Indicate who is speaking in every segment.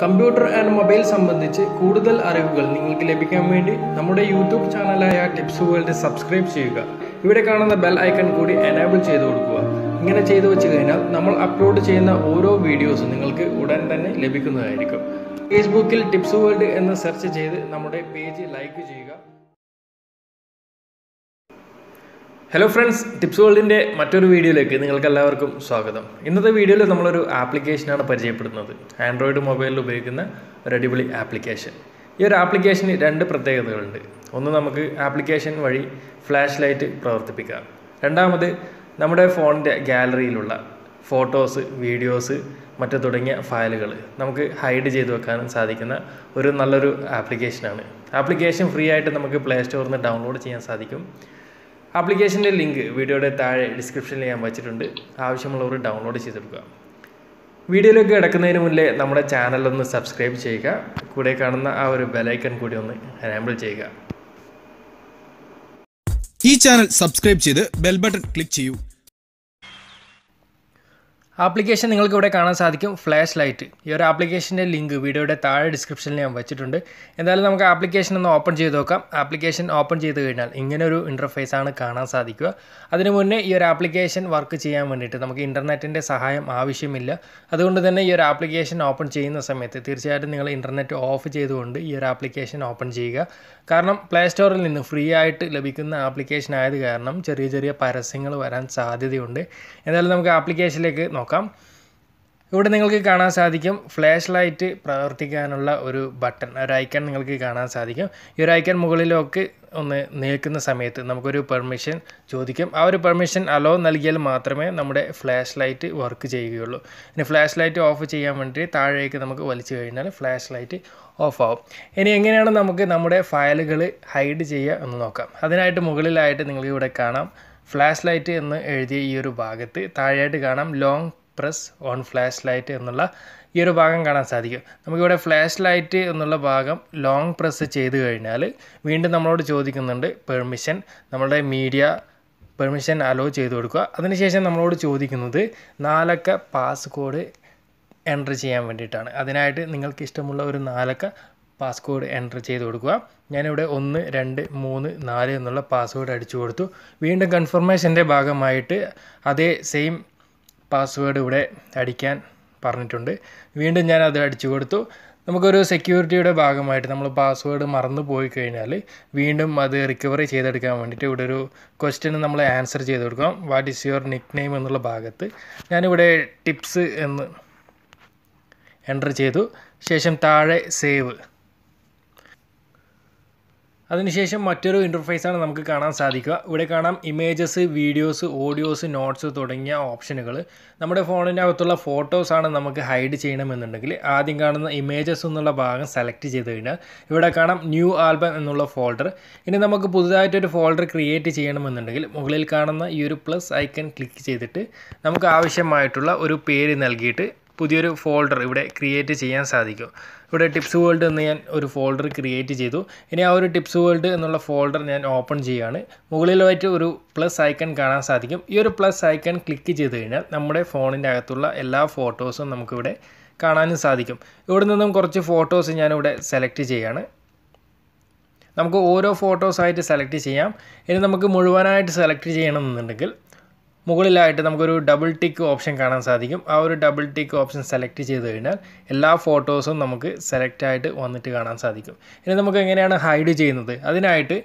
Speaker 1: computer and mobile സംബന്ധിച്ച് കൂടുതൽ അറിവുകൾ നിങ്ങൾക്ക് ലഭിക്കാൻ വേണ്ടി നമ്മുടെ യൂട്യൂബ് ചാനലായ ടിപ്സ് വേൾഡ് സബ്സ്ക്രൈബ് ചെയ്യുക ഇവിടെ കാണുന്ന ബെൽ ഐക്കൺ കൂടി എനേബിൾ ചെയ്ത് കൊടുക്കുക ഇങ്ങനെ ചെയ്തു വെച്ച് കഴിഞ്ഞാൽ നമ്മൾ അപ്ലോഡ് ചെയ്യുന്ന ഓരോ വീഡിയോസും നിങ്ങൾക്ക് ഉടൻ തന്നെ ലഭിക്കുന്നതായിരിക്കും ഫേസ്ബുക്കിൽ ടിപ്സ് വേൾഡ് എന്ന് സെർച്ച് ചെയ്ത് നമ്മുടെ പേജ് ലൈക്ക് ചെയ്യുക ഹലോ ഫ്രണ്ട്സ് ടിപ്സ് വേൾഡിൻ്റെ മറ്റൊരു വീഡിയോയിലേക്ക് നിങ്ങൾക്ക് എല്ലാവർക്കും സ്വാഗതം ഇന്നത്തെ വീഡിയോയിൽ നമ്മളൊരു ആപ്ലിക്കേഷനാണ് പരിചയപ്പെടുന്നത് ആൻഡ്രോയിഡ് മൊബൈലിൽ ഉപയോഗിക്കുന്ന ഒരു അടിപൊളി ആപ്ലിക്കേഷൻ ഈ ഒരു ആപ്ലിക്കേഷന് രണ്ട് പ്രത്യേകതകളുണ്ട് ഒന്ന് നമുക്ക് ആപ്ലിക്കേഷൻ വഴി ഫ്ലാഷ് ലൈറ്റ് പ്രവർത്തിപ്പിക്കാം രണ്ടാമത് നമ്മുടെ ഫോണിൻ്റെ ഗാലറിയിലുള്ള ഫോട്ടോസ് വീഡിയോസ് മറ്റു തുടങ്ങിയ ഫയലുകൾ നമുക്ക് ഹൈഡ് ചെയ്ത് വെക്കാനും സാധിക്കുന്ന ഒരു നല്ലൊരു ആപ്ലിക്കേഷനാണ് ആപ്ലിക്കേഷൻ ഫ്രീ ആയിട്ട് നമുക്ക് പ്ലേ സ്റ്റോറിൽ നിന്ന് ഡൗൺലോഡ് ചെയ്യാൻ സാധിക്കും ആപ്ലിക്കേഷൻ്റെ ലിങ്ക് വീഡിയോയുടെ താഴെ ഡിസ്ക്രിപ്ഷനിൽ ഞാൻ വച്ചിട്ടുണ്ട് ആവശ്യമുള്ളവർ ഡൗൺലോഡ് ചെയ്തെടുക്കുക വീഡിയോയിലേക്ക് കിടക്കുന്നതിന് മുന്നേ നമ്മുടെ ചാനലൊന്ന് സബ്സ്ക്രൈബ് ചെയ്യുക കൂടെ കാണുന്ന ആ ഒരു ബെലൈക്കൺ കൂടി ഒന്ന് അനാമ്പിൾ ചെയ്യുക ഈ ചാനൽ സബ്സ്ക്രൈബ് ചെയ്ത് ബെൽ ബട്ടൺ ക്ലിക്ക് ചെയ്യൂ ആപ്ലിക്കേഷൻ നിങ്ങൾക്ക് ഇവിടെ കാണാൻ സാധിക്കും ഫ്ലാഷ് ലൈറ്റ് ഈ ഒരു ആപ്ലിക്കേഷൻ്റെ ലിങ്ക് വീഡിയോയുടെ താഴെ ഡിസ്ക്രിപ്ഷനിൽ ഞാൻ വെച്ചിട്ടുണ്ട് എന്തായാലും നമുക്ക് ആപ്ലിക്കേഷൻ ഒന്ന് ഓപ്പൺ ചെയ്ത് നോക്കാം ആപ്ലിക്കേഷൻ ഓപ്പൺ ചെയ്ത് കഴിഞ്ഞാൽ ഇങ്ങനെ ഒരു ഇൻ്റർഫേസ് ആണ് കാണാൻ സാധിക്കുക അതിനു മുന്നേ ഈ ഒരു ആപ്ലിക്കേഷൻ വർക്ക് ചെയ്യാൻ വേണ്ടിയിട്ട് നമുക്ക് ഇൻ്റർനെറ്റിൻ്റെ സഹായം ആവശ്യമില്ല അതുകൊണ്ട് തന്നെ ഈ ഒരു ആപ്ലിക്കേഷൻ ഓപ്പൺ ചെയ്യുന്ന സമയത്ത് തീർച്ചയായിട്ടും നിങ്ങൾ ഇൻ്റർനെറ്റ് ഓഫ് ചെയ്തുകൊണ്ട് ഈ ഒരു ആപ്ലിക്കേഷൻ ഓപ്പൺ ചെയ്യുക കാരണം പ്ലേ സ്റ്റോറിൽ നിന്ന് ഫ്രീ ആയിട്ട് ലഭിക്കുന്ന ആപ്ലിക്കേഷൻ ആയത് കാരണം ചെറിയ ചെറിയ പരസ്യങ്ങൾ വരാൻ സാധ്യതയുണ്ട് എന്തായാലും നമുക്ക് ആപ്ലിക്കേഷനിലേക്ക് നോക്കാം നോക്കാം ഇവിടെ നിങ്ങൾക്ക് കാണാൻ സാധിക്കും ഫ്ലാഷ് ലൈറ്റ് പ്രവർത്തിക്കാനുള്ള ഒരു ബട്ടൺ ഒരു ഐക്കൺ നിങ്ങൾക്ക് കാണാൻ സാധിക്കും ഈ ഒരു ഐക്കൺ മുകളിലൊക്കെ ഒന്ന് നിൽക്കുന്ന സമയത്ത് നമുക്കൊരു പെർമിഷൻ ചോദിക്കും ആ ഒരു പെർമിഷൻ അലോ നൽകിയാൽ മാത്രമേ നമ്മുടെ ഫ്ലാഷ് ലൈറ്റ് വർക്ക് ചെയ്യുകയുള്ളൂ ഇനി ഫ്ലാഷ് ലൈറ്റ് ഓഫ് ചെയ്യാൻ വേണ്ടി താഴേക്ക് നമുക്ക് വലിച്ചു കഴിഞ്ഞാൽ ഫ്ലാഷ് ലൈറ്റ് ഓഫ് ആവും ഇനി എങ്ങനെയാണ് നമുക്ക് നമ്മുടെ ഫയലുകൾ ഹൈഡ് ചെയ്യുക എന്ന് നോക്കാം അതിനായിട്ട് മുകളിലായിട്ട് നിങ്ങൾക്ക് ഇവിടെ കാണാം ഫ്ലാഷ് ലൈറ്റ് എന്ന് എഴുതിയ ഈ ഒരു ഭാഗത്ത് താഴെയായിട്ട് കാണാം long press on flash light എന്നുള്ള ഈ ഒരു ഭാഗം കാണാൻ സാധിക്കും നമുക്കിവിടെ ഫ്ലാഷ് ലൈറ്റ് എന്നുള്ള ഭാഗം ലോങ് പ്രസ് ചെയ്ത് കഴിഞ്ഞാൽ വീണ്ടും നമ്മളോട് ചോദിക്കുന്നുണ്ട് പെർമിഷൻ നമ്മളുടെ മീഡിയ പെർമിഷൻ അലോ ചെയ്ത് കൊടുക്കുക അതിനുശേഷം നമ്മളോട് ചോദിക്കുന്നത് നാലക്ക പാസ്കോഡ് എൻ്റർ ചെയ്യാൻ വേണ്ടിയിട്ടാണ് അതിനായിട്ട് നിങ്ങൾക്ക് ഇഷ്ടമുള്ള ഒരു നാലക്ക പാസ്കോഡ് എൻ്റർ ചെയ്ത് കൊടുക്കുക ഞാനിവിടെ ഒന്ന് രണ്ട് മൂന്ന് നാല് എന്നുള്ള പാസ്വേഡ് അടിച്ചു കൊടുത്തു വീണ്ടും കൺഫർമേഷൻ്റെ ഭാഗമായിട്ട് അതേ സെയിം പാസ്വേഡ് ഇവിടെ അടിക്കാൻ പറഞ്ഞിട്ടുണ്ട് വീണ്ടും ഞാൻ അത് അടിച്ചു കൊടുത്തു നമുക്കൊരു സെക്യൂരിറ്റിയുടെ ഭാഗമായിട്ട് നമ്മൾ പാസ്വേഡ് മറന്നു പോയി കഴിഞ്ഞാൽ വീണ്ടും അത് റിക്കവറി ചെയ്തെടുക്കാൻ വേണ്ടിയിട്ട് ഇവിടെ ഒരു ക്വസ്റ്റ്യൻ നമ്മൾ ആൻസർ ചെയ്ത് കൊടുക്കാം what is your nickname എന്നുള്ള ഭാഗത്ത് ഞാനിവിടെ ടിപ്സ് എന്ന് എൻ്റർ ചെയ്തു ശേഷം താഴെ സേവ് അതിനുശേഷം മറ്റൊരു ഇൻ്റർഫേസാണ് നമുക്ക് കാണാൻ സാധിക്കുക ഇവിടെ കാണാം ഇമേജസ് വീഡിയോസ് ഓഡിയോസ് നോട്ട്സ് തുടങ്ങിയ ഓപ്ഷനുകൾ നമ്മുടെ ഫോണിൻ്റെ അകത്തുള്ള ഫോട്ടോസാണ് നമുക്ക് ഹൈഡ് ചെയ്യണമെന്നുണ്ടെങ്കിൽ ആദ്യം കാണുന്ന ഇമേജസ് എന്നുള്ള ഭാഗം സെലക്ട് ചെയ്ത് കഴിഞ്ഞാൽ ഇവിടെ കാണാം ന്യൂ ആൽബം എന്നുള്ള ഫോൾഡർ ഇനി നമുക്ക് പുതുതായിട്ടൊരു ഫോൾഡർ ക്രിയേറ്റ് ചെയ്യണമെന്നുണ്ടെങ്കിൽ മുകളിൽ കാണുന്ന ഈ ഒരു പ്ലസ് ഐക്കൺ ക്ലിക്ക് ചെയ്തിട്ട് നമുക്ക് ആവശ്യമായിട്ടുള്ള ഒരു പേര് നൽകിയിട്ട് പുതിയൊരു ഫോൾഡർ ഇവിടെ ക്രിയേറ്റ് ചെയ്യാൻ സാധിക്കും ഇവിടെ ടിപ്സ് വേൾഡ് എന്ന് ഞാൻ ഒരു ഫോൾഡർ ക്രിയേറ്റ് ചെയ്തു ഇനി ആ ഒരു ടിപ്സ് വേൾഡ് എന്നുള്ള ഫോൾഡർ ഞാൻ ഓപ്പൺ ചെയ്യുകയാണ് മുകളിലായിട്ട് ഒരു പ്ലസ് ഐക്കൺ കാണാൻ സാധിക്കും ഈ ഒരു പ്ലസ് ഐക്കൺ ക്ലിക്ക് ചെയ്ത് കഴിഞ്ഞാൽ നമ്മുടെ ഫോണിൻ്റെ അകത്തുള്ള എല്ലാ ഫോട്ടോസും നമുക്കിവിടെ കാണാനും സാധിക്കും ഇവിടെ നിന്നും കുറച്ച് ഫോട്ടോസ് ഞാനിവിടെ സെലക്ട് ചെയ്യാണ് നമുക്ക് ഓരോ ഫോട്ടോസായിട്ട് സെലക്ട് ചെയ്യാം ഇനി നമുക്ക് മുഴുവനായിട്ട് സെലക്ട് ചെയ്യണമെന്നുണ്ടെങ്കിൽ മുകളിലായിട്ട് നമുക്കൊരു ഡബിൾ ടിക്ക് ഓപ്ഷൻ കാണാൻ സാധിക്കും ആ ഒരു ഡബിൾ ടിക്ക് ഓപ്ഷൻ സെലക്ട് ചെയ്ത് കഴിഞ്ഞാൽ എല്ലാ ഫോട്ടോസും നമുക്ക് സെലക്ട് ആയിട്ട് വന്നിട്ട് കാണാൻ സാധിക്കും ഇനി നമുക്ക് എങ്ങനെയാണ് ഹൈഡ് ചെയ്യുന്നത് അതിനായിട്ട്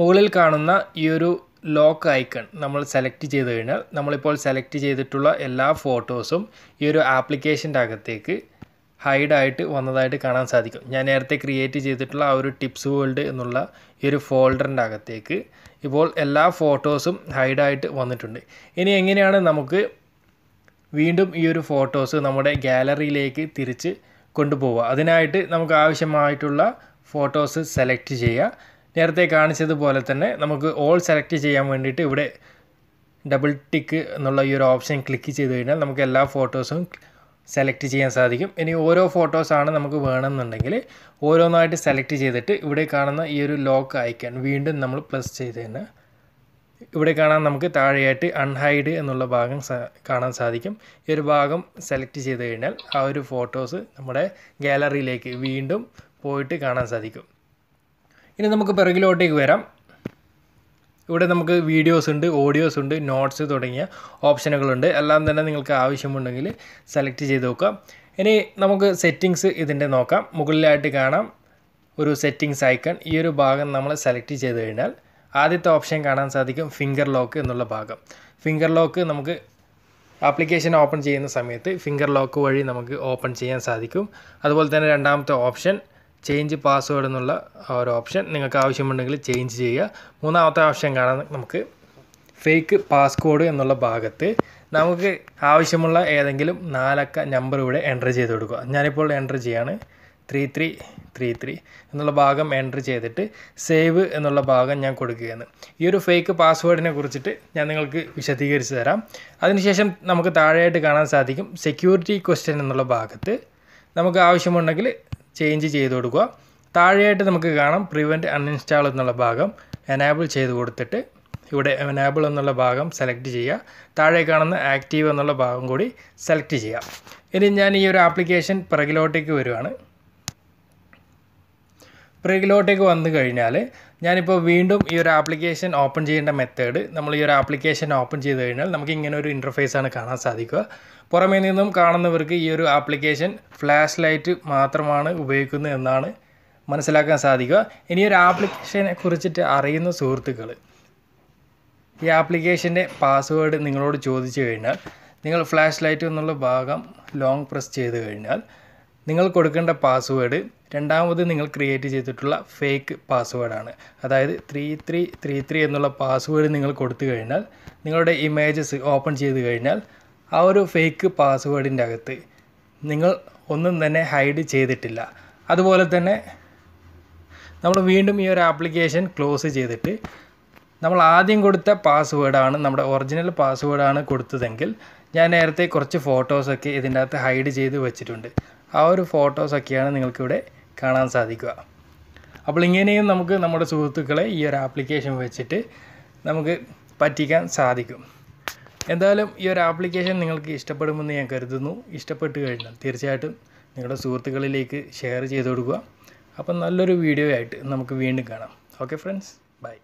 Speaker 1: മുകളിൽ കാണുന്ന ഈ ഒരു ലോക്ക് ഐക്കൺ നമ്മൾ സെലക്ട് ചെയ്ത് കഴിഞ്ഞാൽ നമ്മളിപ്പോൾ സെലക്ട് ചെയ്തിട്ടുള്ള എല്ലാ ഫോട്ടോസും ഈ ഒരു ആപ്ലിക്കേഷൻ്റെ അകത്തേക്ക് ഹൈഡായിട്ട് വന്നതായിട്ട് കാണാൻ സാധിക്കും ഞാൻ നേരത്തെ ക്രിയേറ്റ് ചെയ്തിട്ടുള്ള ആ ഒരു ടിപ്സ് വേൾഡ് എന്നുള്ള ഈ ഒരു ഫോൾഡറിൻ്റെ അകത്തേക്ക് ഇപ്പോൾ എല്ലാ ഫോട്ടോസും ഹൈഡായിട്ട് വന്നിട്ടുണ്ട് ഇനി എങ്ങനെയാണ് നമുക്ക് വീണ്ടും ഈ ഒരു ഫോട്ടോസ് നമ്മുടെ ഗാലറിയിലേക്ക് തിരിച്ച് കൊണ്ടുപോവുക അതിനായിട്ട് നമുക്ക് ആവശ്യമായിട്ടുള്ള ഫോട്ടോസ് സെലക്ട് ചെയ്യുക നേരത്തെ കാണിച്ചതുപോലെ തന്നെ നമുക്ക് ഓൾ സെലക്ട് ചെയ്യാൻ വേണ്ടിയിട്ട് ഇവിടെ ഡബിൾ ടിക്ക് എന്നുള്ള ഈ ഒരു ഓപ്ഷൻ ക്ലിക്ക് ചെയ്ത് കഴിഞ്ഞാൽ നമുക്ക് എല്ലാ ഫോട്ടോസും സെലക്ട് ചെയ്യാൻ സാധിക്കും ഇനി ഓരോ ഫോട്ടോസാണ് നമുക്ക് വേണമെന്നുണ്ടെങ്കിൽ ഓരോന്നായിട്ട് സെലക്ട് ചെയ്തിട്ട് ഇവിടെ കാണുന്ന ഈ ഒരു ലോക്ക് ഐക്കൺ വീണ്ടും നമ്മൾ പ്ലസ് ചെയ്ത് തന്നെ ഇവിടെ കാണാൻ നമുക്ക് താഴെയായിട്ട് അൺഹൈഡ് എന്നുള്ള ഭാഗം കാണാൻ സാധിക്കും ഈ ഒരു ഭാഗം സെലക്ട് ചെയ്ത് കഴിഞ്ഞാൽ ആ ഒരു ഫോട്ടോസ് നമ്മുടെ ഗാലറിയിലേക്ക് വീണ്ടും പോയിട്ട് കാണാൻ സാധിക്കും ഇനി നമുക്ക് പിറകിലോട്ടേക്ക് വരാം ഇവിടെ നമുക്ക് വീഡിയോസ് ഉണ്ട് ഓഡിയോസ് ഉണ്ട് നോട്ട്സ് തുടങ്ങിയ ഓപ്ഷനുകളുണ്ട് എല്ലാം തന്നെ നിങ്ങൾക്ക് ആവശ്യമുണ്ടെങ്കിൽ സെലക്ട് ചെയ്ത് നോക്കാം ഇനി നമുക്ക് സെറ്റിങ്സ് ഇതിൻ്റെ നോക്കാം മുകളിലായിട്ട് കാണാം ഒരു സെറ്റിങ്സ് ഐക്കൺ ഈ ഒരു ഭാഗം നമ്മൾ സെലക്ട് ചെയ്ത് കഴിഞ്ഞാൽ ആദ്യത്തെ ഓപ്ഷൻ കാണാൻ സാധിക്കും ഫിംഗർ ലോക്ക് എന്നുള്ള ഭാഗം ഫിംഗർ ലോക്ക് നമുക്ക് ആപ്ലിക്കേഷൻ ഓപ്പൺ ചെയ്യുന്ന സമയത്ത് ഫിംഗർ ലോക്ക് വഴി നമുക്ക് ഓപ്പൺ ചെയ്യാൻ സാധിക്കും അതുപോലെ തന്നെ രണ്ടാമത്തെ ഓപ്ഷൻ ചേഞ്ച് പാസ്വേഡ് എന്നുള്ള ഒരു ഓപ്ഷൻ നിങ്ങൾക്ക് ആവശ്യമുണ്ടെങ്കിൽ ചേഞ്ച് ചെയ്യുക മൂന്നാമത്തെ ഓപ്ഷൻ കാണാൻ നമുക്ക് ഫേക്ക് പാസ്കോഡ് എന്നുള്ള ഭാഗത്ത് നമുക്ക് ആവശ്യമുള്ള ഏതെങ്കിലും നാലക്ക നമ്പർ ഇവിടെ എൻ്റർ ചെയ്ത് കൊടുക്കുക ഞാനിപ്പോൾ എൻ്റർ ചെയ്യാണ് ത്രീ ത്രീ ത്രീ ത്രീ എന്നുള്ള ഭാഗം എൻ്റർ ചെയ്തിട്ട് സേവ് എന്നുള്ള ഭാഗം ഞാൻ കൊടുക്കുകയാണ് ഈ ഒരു ഫേക്ക് പാസ്വേഡിനെ കുറിച്ചിട്ട് ഞാൻ നിങ്ങൾക്ക് വിശദീകരിച്ച് തരാം അതിനുശേഷം നമുക്ക് താഴെയായിട്ട് കാണാൻ സാധിക്കും സെക്യൂരിറ്റി ക്വസ്റ്റ്യൻ എന്നുള്ള ഭാഗത്ത് നമുക്ക് ആവശ്യമുണ്ടെങ്കിൽ ചേഞ്ച് ചെയ്ത് കൊടുക്കുക താഴെയായിട്ട് നമുക്ക് കാണാം പ്രിവെൻറ്റ് അൺഇൻസ്റ്റാൾ എന്നുള്ള ഭാഗം എനാബിൾ ചെയ്ത് കൊടുത്തിട്ട് ഇവിടെ എനാബിൾ എന്നുള്ള ഭാഗം സെലക്ട് ചെയ്യുക താഴെ കാണുന്ന ആക്റ്റീവ് എന്നുള്ള ഭാഗം കൂടി സെലക്ട് ചെയ്യുക ഇനി ഞാൻ ഈ ഒരു ആപ്ലിക്കേഷൻ പിറകിലോട്ടേക്ക് വരുവാണ് പ്രിഗിലോട്ടേക്ക് വന്നു കഴിഞ്ഞാൽ ഞാനിപ്പോൾ വീണ്ടും ഈ ഒരു ആപ്ലിക്കേഷൻ ഓപ്പൺ ചെയ്യേണ്ട മെത്തേഡ് നമ്മൾ ഈ ഒരു ആപ്ലിക്കേഷൻ ഓപ്പൺ ചെയ്ത് കഴിഞ്ഞാൽ നമുക്ക് ഇങ്ങനെ ഒരു ഇൻ്റർഫേസാണ് കാണാൻ സാധിക്കുക പുറമേ നിന്നും കാണുന്നവർക്ക് ഈ ഒരു ആപ്ലിക്കേഷൻ ഫ്ലാഷ് ലൈറ്റ് മാത്രമാണ് ഉപയോഗിക്കുന്നത് എന്നാണ് മനസ്സിലാക്കാൻ സാധിക്കുക ഇനി ഒരു ആപ്ലിക്കേഷനെ കുറിച്ചിട്ട് അറിയുന്ന സുഹൃത്തുക്കൾ ഈ ആപ്ലിക്കേഷൻ്റെ പാസ്വേഡ് നിങ്ങളോട് ചോദിച്ചു കഴിഞ്ഞാൽ നിങ്ങൾ ഫ്ലാഷ് ലൈറ്റ് എന്നുള്ള ഭാഗം ലോങ് പ്രസ് ചെയ്ത് കഴിഞ്ഞാൽ നിങ്ങൾ കൊടുക്കേണ്ട പാസ്വേഡ് രണ്ടാമത് നിങ്ങൾ ക്രിയേറ്റ് ചെയ്തിട്ടുള്ള ഫേക്ക് പാസ്വേഡാണ് അതായത് ത്രീ ത്രീ ത്രീ ത്രീ എന്നുള്ള പാസ്വേഡ് നിങ്ങൾ കൊടുത്തു കഴിഞ്ഞാൽ നിങ്ങളുടെ ഇമേജസ് ഓപ്പൺ ചെയ്ത് കഴിഞ്ഞാൽ ആ ഒരു ഫേക്ക് പാസ്വേഡിൻ്റെ അകത്ത് നിങ്ങൾ ഒന്നും തന്നെ ഹൈഡ് ചെയ്തിട്ടില്ല അതുപോലെ തന്നെ നമ്മൾ വീണ്ടും ഈ ഒരു ആപ്ലിക്കേഷൻ ക്ലോസ് ചെയ്തിട്ട് നമ്മൾ ആദ്യം കൊടുത്ത പാസ്വേഡാണ് നമ്മുടെ ഒറിജിനൽ പാസ്വേഡാണ് കൊടുത്തതെങ്കിൽ ഞാൻ നേരത്തെ കുറച്ച് ഫോട്ടോസൊക്കെ ഇതിൻ്റെ അകത്ത് ഹൈഡ് ചെയ്ത് വെച്ചിട്ടുണ്ട് ആ ഒരു ഫോട്ടോസൊക്കെയാണ് നിങ്ങൾക്കിവിടെ കാണാൻ സാധിക്കുക അപ്പോൾ ഇങ്ങനെയും നമുക്ക് നമ്മുടെ സുഹൃത്തുക്കളെ ഈ ഒരു ആപ്ലിക്കേഷൻ വെച്ചിട്ട് നമുക്ക് പറ്റിക്കാൻ സാധിക്കും എന്തായാലും ഈ ഒരു ആപ്ലിക്കേഷൻ നിങ്ങൾക്ക് ഇഷ്ടപ്പെടുമെന്ന് ഞാൻ കരുതുന്നു ഇഷ്ടപ്പെട്ട് കഴിഞ്ഞാൽ തീർച്ചയായിട്ടും നിങ്ങളുടെ സുഹൃത്തുക്കളിലേക്ക് ഷെയർ ചെയ്ത് കൊടുക്കുക അപ്പം നല്ലൊരു വീഡിയോ ആയിട്ട് നമുക്ക് വീണ്ടും കാണാം ഓക്കെ ഫ്രണ്ട്സ് ബൈ